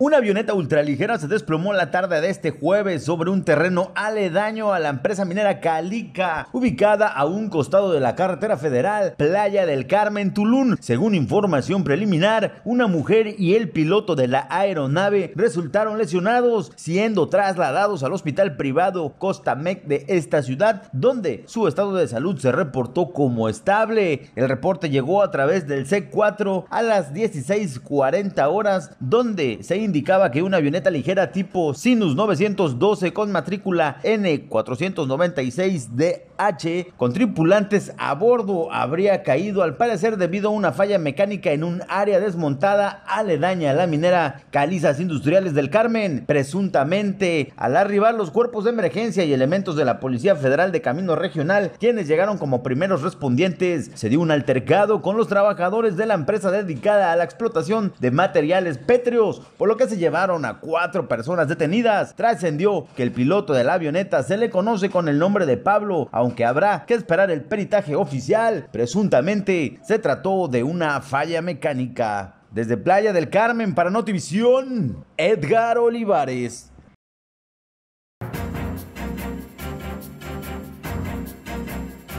Una avioneta ultraligera se desplomó la tarde de este jueves sobre un terreno aledaño a la empresa minera Calica, ubicada a un costado de la carretera federal Playa del Carmen Tulum. Según información preliminar, una mujer y el piloto de la aeronave resultaron lesionados, siendo trasladados al hospital privado Costa Mec de esta ciudad, donde su estado de salud se reportó como estable. El reporte llegó a través del C4 a las 16:40 horas, donde se indicaba que una avioneta ligera tipo Sinus 912 con matrícula N496DH con tripulantes a bordo habría caído al parecer debido a una falla mecánica en un área desmontada aledaña a la minera Calizas Industriales del Carmen. Presuntamente, al arribar los cuerpos de emergencia y elementos de la Policía Federal de Camino Regional, quienes llegaron como primeros respondientes, se dio un altercado con los trabajadores de la empresa dedicada a la explotación de materiales pétreos, por que se llevaron a cuatro personas detenidas. Trascendió que el piloto de la avioneta se le conoce con el nombre de Pablo, aunque habrá que esperar el peritaje oficial. Presuntamente se trató de una falla mecánica. Desde Playa del Carmen para Notivisión, Edgar Olivares.